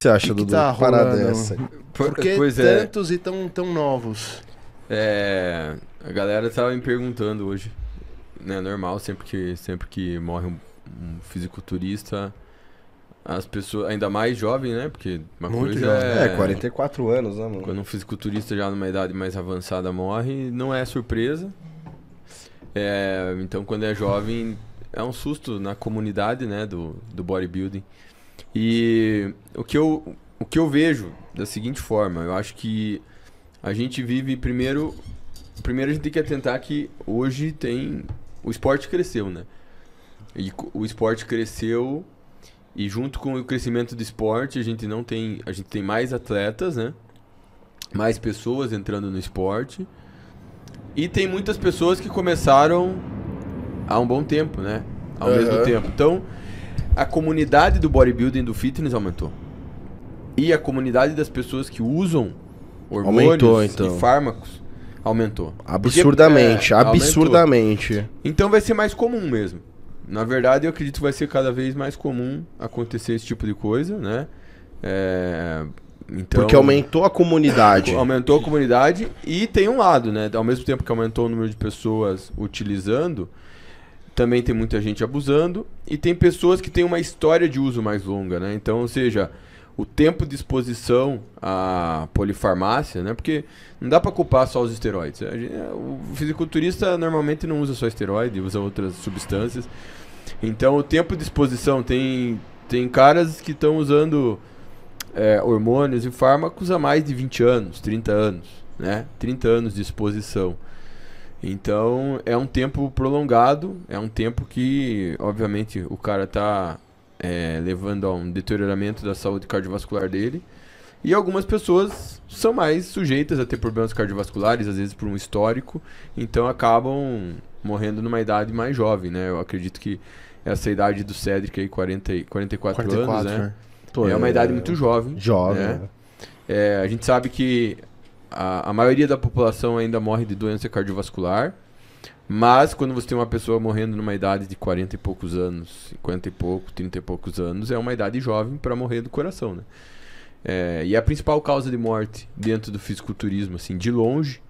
você acha, que Dudu? Tá que tá parada é dessa? Por que é. tantos é. e tão, tão novos? É. A galera tava me perguntando hoje. Né, normal, sempre que, sempre que morre um, um fisiculturista, as pessoas, ainda mais jovem, né? Porque uma Muito coisa jovem. é... É, 44 anos, né, mano? Quando um fisiculturista já numa idade mais avançada morre, não é surpresa. É, então, quando é jovem, é um susto na comunidade, né, do, do bodybuilding. E o que eu, o que eu vejo da seguinte forma, eu acho que a gente vive primeiro. Primeiro a gente tem que atentar que hoje tem. O esporte cresceu, né? E o esporte cresceu e junto com o crescimento do esporte, a gente não tem, a gente tem mais atletas, né? Mais pessoas entrando no esporte. E tem muitas pessoas que começaram há um bom tempo, né? Ao uhum. mesmo tempo. Então, a comunidade do bodybuilding, do fitness aumentou. E a comunidade das pessoas que usam hormônios aumentou, então. e fármacos aumentou. Absurdamente, Porque, é, absurdamente. Aumentou. Então vai ser mais comum mesmo. Na verdade, eu acredito que vai ser cada vez mais comum acontecer esse tipo de coisa, né? É, então, Porque aumentou a comunidade. Aumentou a comunidade e tem um lado, né? Ao mesmo tempo que aumentou o número de pessoas utilizando, também tem muita gente abusando e tem pessoas que têm uma história de uso mais longa, né? Então, ou seja, o tempo de exposição à polifarmácia, né? Porque não dá para culpar só os esteroides. O fisiculturista normalmente não usa só esteroide, usa outras substâncias. Então, o tempo de exposição tem tem caras que estão usando é, hormônios e fármacos há mais de 20 anos, 30 anos, né? 30 anos de exposição. Então é um tempo prolongado, é um tempo que, obviamente, o cara está é, levando a um deterioramento da saúde cardiovascular dele. E algumas pessoas são mais sujeitas a ter problemas cardiovasculares, às vezes por um histórico, então acabam morrendo numa idade mais jovem, né? Eu acredito que essa idade do Cedric aí, 40, 44, 44 anos, né? né? Pô, é uma idade é muito jovem. Jovem. Né? né? É, a gente sabe que a, maioria da população ainda morre de doença cardiovascular. Mas quando você tem uma pessoa morrendo numa idade de 40 e poucos anos, 50 e pouco, 30 e poucos anos, é uma idade jovem para morrer do coração, né? É, e a principal causa de morte dentro do fisiculturismo, assim, de longe,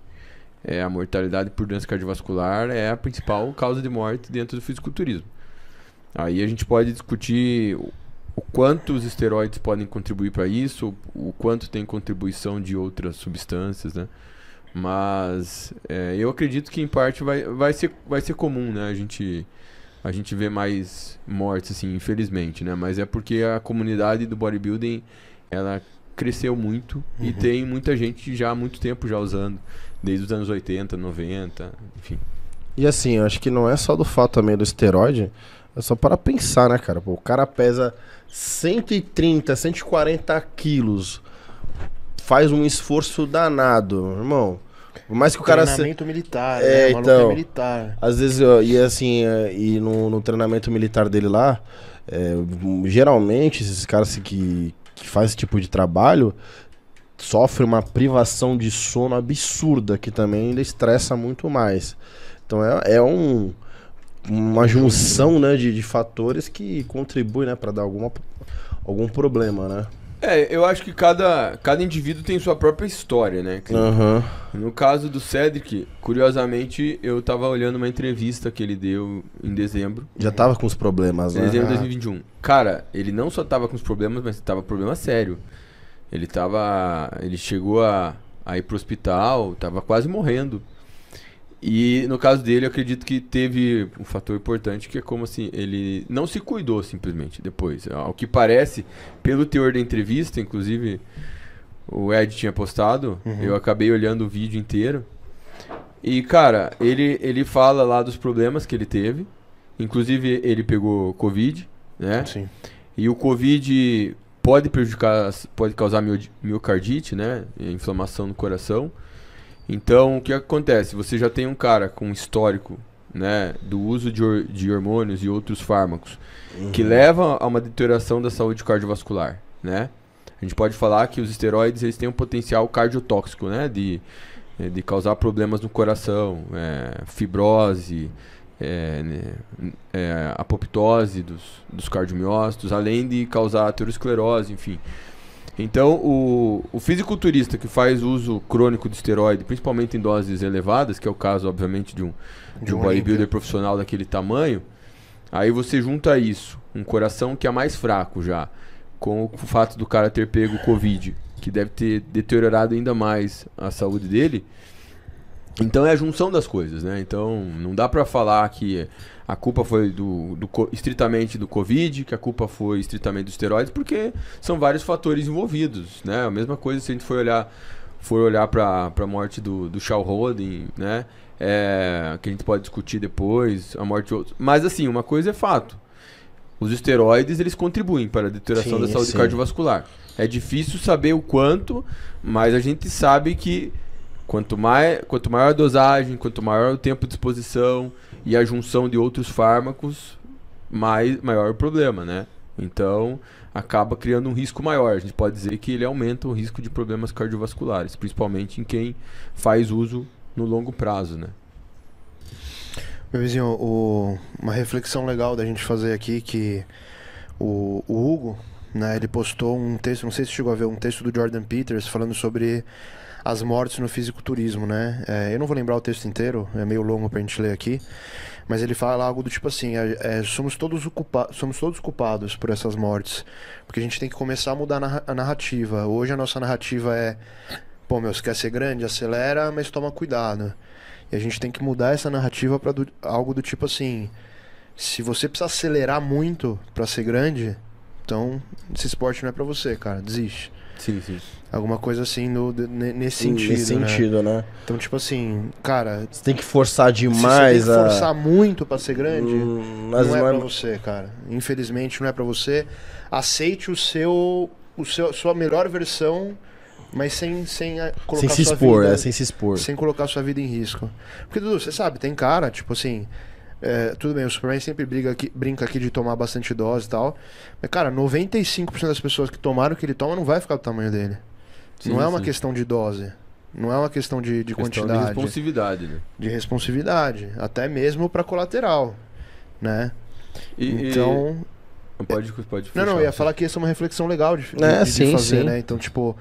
é a mortalidade por doença cardiovascular é a principal causa de morte dentro do fisiculturismo. Aí a gente pode discutir o quanto os esteroides podem contribuir para isso, o quanto tem contribuição de outras substâncias, né? Mas é, eu acredito que em parte vai, vai, ser, vai ser comum, né? A gente, a gente vê mais mortes, assim, infelizmente, né? Mas é porque a comunidade do bodybuilding, ela cresceu muito uhum. e tem muita gente já há muito tempo já usando, desde os anos 80, 90, enfim. E assim, eu acho que não é só do fato também do esteroide, é só para pensar, né, cara? Pô, o cara pesa 130, 140 quilos. Faz um esforço danado, irmão. Por mais que o cara. Treinamento se... militar, é, né? É então, é militar. Às vezes, eu e assim, é, e no, no, treinamento militar dele lá, é, geralmente esses caras assim que, que fazem esse tipo de trabalho sofre uma privação de sono absurda, que também ainda estressa muito mais. Então é, é um uma junção né, de, de fatores que contribui né, para dar alguma, algum problema, né? É, eu acho que cada, cada indivíduo tem sua própria história, né? Uhum. No caso do Cedric, curiosamente, eu tava olhando uma entrevista que ele deu em dezembro. Já tava com os problemas, né? Dezembro de 2021. Cara, ele não só tava com os problemas, mas tava problema sério. Ele tava. Ele chegou a, a ir pro hospital, tava quase morrendo. E no caso dele, eu acredito que teve um fator importante que é como assim, ele não se cuidou simplesmente depois. Ao que parece, pelo teor da entrevista, inclusive o Ed tinha postado, uhum. eu acabei olhando o vídeo inteiro. E cara, ele, ele fala lá dos problemas que ele teve. Inclusive, ele pegou Covid, né? Sim. E o Covid pode prejudicar, pode causar miocardite, né? Inflamação no coração. Então, o que acontece? Você já tem um cara com histórico né, do uso de, de hormônios e outros fármacos uhum. que leva a uma deterioração da saúde cardiovascular, né? A gente pode falar que os esteroides eles têm um potencial cardiotóxico, né? De, de causar problemas no coração, é, fibrose, é, né, é, apoptose dos, dos cardiomiócitos, além de causar aterosclerose, enfim. Então, o, o fisiculturista que faz uso crônico de esteroide, principalmente em doses elevadas, que é o caso, obviamente, de um, de, de um bodybuilder profissional daquele tamanho, aí você junta isso, um coração que é mais fraco já, com o fato do cara ter pego Covid, que deve ter deteriorado ainda mais a saúde dele. Então é a junção das coisas, né? Então não dá para falar que a culpa foi do, do, estritamente do Covid, que a culpa foi estritamente dos esteroides, porque são vários fatores envolvidos, né? A mesma coisa se a gente for olhar, for olhar para a morte do, do Shao né? É, que a gente pode discutir depois, a morte de outros. Mas assim, uma coisa é fato. Os esteroides, eles contribuem para a deterioração sim, da saúde sim. cardiovascular. É difícil saber o quanto, mas a gente sabe que Quanto, mais, quanto maior a dosagem, quanto maior o tempo de exposição e a junção de outros fármacos, mais, maior o problema, né? Então, acaba criando um risco maior. A gente pode dizer que ele aumenta o risco de problemas cardiovasculares, principalmente em quem faz uso no longo prazo, né? Meu vizinho, o, uma reflexão legal da gente fazer aqui que o, o Hugo, né, ele postou um texto, não sei se chegou a ver, um texto do Jordan Peters falando sobre as mortes no fisiculturismo, né? É, eu não vou lembrar o texto inteiro, é meio longo pra gente ler aqui, mas ele fala algo do tipo assim: é, é somos, todos somos todos culpados por essas mortes, porque a gente tem que começar a mudar a narrativa. Hoje a nossa narrativa é: pô, meu, se quer ser grande, acelera, mas toma cuidado. E a gente tem que mudar essa narrativa para algo do tipo assim: se você precisa acelerar muito para ser grande, então esse esporte não é para você, cara, desiste. Sim, sim. Alguma coisa assim no, nesse sentido. Hum, nesse sentido, né? né? Então, tipo assim, cara. Você tem que forçar demais. Se você tem que forçar a... muito pra ser grande, hum, não, é não é pra você, cara. Infelizmente não é pra você. Aceite o seu. O seu sua melhor versão, mas sem, sem colocar sem se expor, vida, é, sem se expor. Sem colocar sua vida em risco. Porque, Dudu, você sabe, tem cara, tipo assim é, tudo bem, o Superman sempre briga aqui, brinca aqui de tomar bastante dose e tal. Mas, cara, 95% das pessoas que tomaram o que ele toma não vai ficar do tamanho dele. Sim, não é uma sim. questão de dose. Não é uma questão de, de questão quantidade. De responsividade, né? De responsividade. Até mesmo para colateral. Né? E, então. E... Pode, pode fechar, Não, não, eu ia falar que essa é uma reflexão legal de, de, é, de sim, fazer, né? Então, tipo,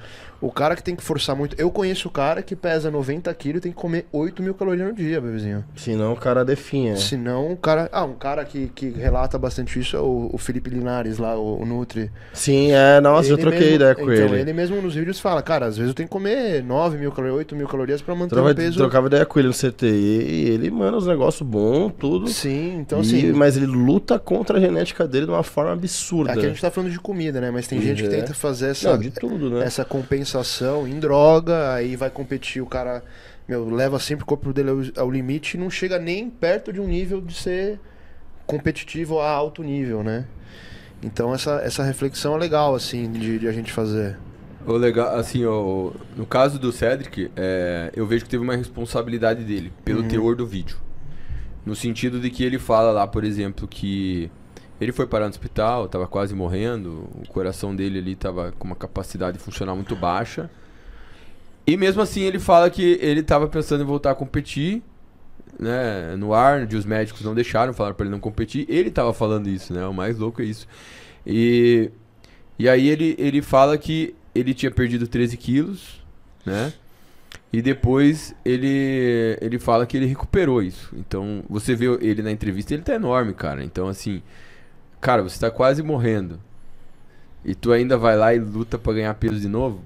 o cara que tem que forçar muito. Eu conheço o cara que pesa 90 quilos e tem que comer 8 mil calorias no dia, bebezinho. Senão o cara definha. Senão o cara. Ah, um cara que, que relata bastante isso é o, o Felipe Linares lá, o, o, Nutri. Sim, é, nossa, ele eu troquei mesmo... ideia com então, ele. Ele mesmo nos vídeos fala, cara, às vezes eu tenho que comer 9 mil calorias, 8 mil calorias pra manter o peso. Trocava ideia com ele no CTI e ele, mano, os negócios bons, tudo. Sim, então sim. Mas ele luta contra a genética dele de uma forma absurda. Aqui é a gente tá falando de comida, né? Mas tem gente que é. tenta fazer essa, Não, de tudo, né? essa compensação em droga, aí vai competir, o cara meu, leva sempre o corpo dele ao, ao limite e não chega nem perto de um nível de ser competitivo a alto nível, né? Então essa, essa reflexão é legal, assim, de, de a gente fazer. O legal, assim, o no caso do Cedric, é, eu vejo que teve uma responsabilidade dele pelo uhum. teor do vídeo. No sentido de que ele fala lá, por exemplo, que ele foi parar no hospital, estava quase morrendo, o coração dele ali estava com uma capacidade funcional muito baixa. E mesmo assim ele fala que ele estava pensando em voltar a competir, né, no ar, os médicos não deixaram, falaram para ele não competir. Ele estava falando isso, né? O mais louco é isso. E e aí ele ele fala que ele tinha perdido 13 quilos, né? E depois ele ele fala que ele recuperou isso. Então, você vê ele na entrevista, ele tá enorme, cara. Então, assim, cara, você tá quase morrendo. E tu ainda vai lá e luta para ganhar peso de novo,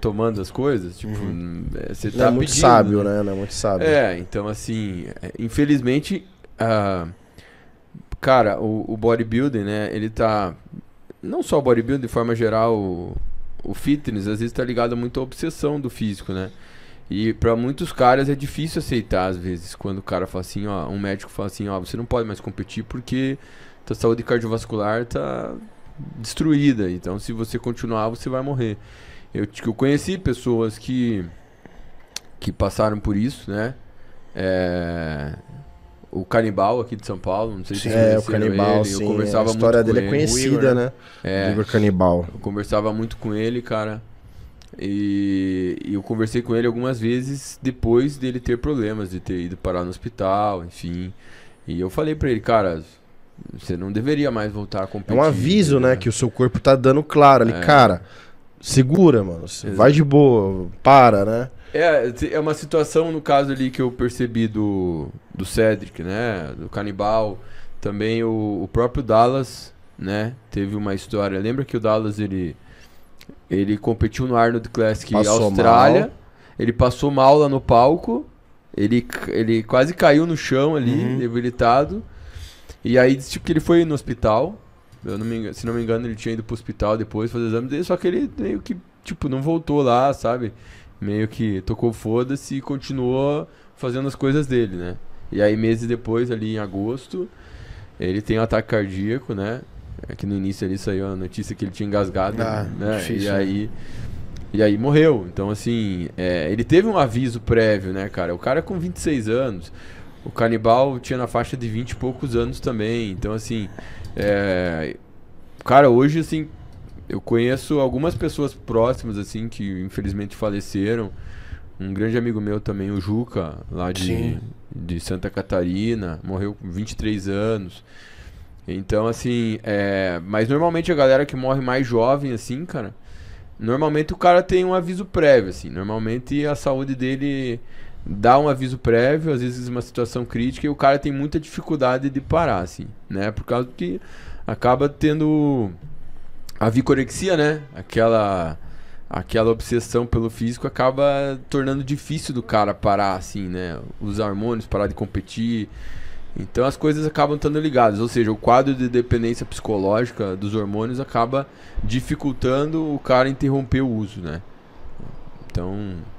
tomando as coisas? Tipo, uhum. Hum, é, você tá Não é muito pedindo, sábio, né? né? Não é muito sábio. É, então assim, é, infelizmente, uh, cara, o, o bodybuilding, né? Ele tá. Não só o bodybuilding, de forma geral, o, o fitness, às vezes tá ligado muito à obsessão do físico, né? E para muitos caras é difícil aceitar, às vezes, quando o cara fala assim, ó, um médico fala assim, ó, você não pode mais competir porque tua então, saúde cardiovascular tá destruída. Então, se você continuar, você vai morrer. Eu, eu conheci pessoas que, que passaram por isso, né? É, o Canibal aqui de São Paulo, não sei se sim, é, o Canibal, ele. Sim, eu conversava a história dele é conhecida, Igor, né? É, o Canibal. Eu conversava muito com ele, cara. E, e, eu conversei com ele algumas vezes depois dele ter problemas, de ter ido parar no hospital, enfim. E eu falei para ele, cara, você não deveria mais voltar a competir. É um aviso, né? né? Que o seu corpo tá dando claro ali, é. cara. Segura, mano. Vai de boa, para, né? É, é uma situação, no caso ali, que eu percebi do, do Cedric, né? Do Canibal. Também o, o próprio Dallas, né? Teve uma história. Lembra que o Dallas, ele, ele competiu no Arnold Classic passou Austrália. Mal. Ele passou mal lá no palco. Ele, ele quase caiu no chão ali, uhum. debilitado. E aí disse tipo, que ele foi no hospital. Não engano, se não me engano, ele tinha ido pro hospital depois fazer exame dele, só que ele meio que, tipo, não voltou lá, sabe? Meio que tocou foda-se e continuou fazendo as coisas dele, né? E aí, meses depois, ali em agosto, ele tem um ataque cardíaco, né? Aqui é no início ali saiu a notícia que ele tinha engasgado, ah, né? Difícil. E né? aí. E aí morreu. Então, assim, é, ele teve um aviso prévio, né, cara? O cara é com 26 anos. O Canibal tinha na faixa de 20 e poucos anos também. Então, assim. É... Cara, hoje, assim. Eu conheço algumas pessoas próximas, assim, que infelizmente faleceram. Um grande amigo meu também, o Juca, lá de, Sim. de Santa Catarina, morreu com 23 anos. Então, assim, é... mas normalmente a galera que morre mais jovem, assim, cara, normalmente o cara tem um aviso prévio, assim. Normalmente a saúde dele dá um aviso prévio, às vezes uma situação crítica, e o cara tem muita dificuldade de parar, assim, né? Por causa que acaba tendo a vicorexia, né? Aquela aquela obsessão pelo físico acaba tornando difícil do cara parar, assim, né? Os hormônios, parar de competir. Então as coisas acabam estando ligadas, ou seja, o quadro de dependência psicológica dos hormônios acaba dificultando o cara interromper o uso, né? Então,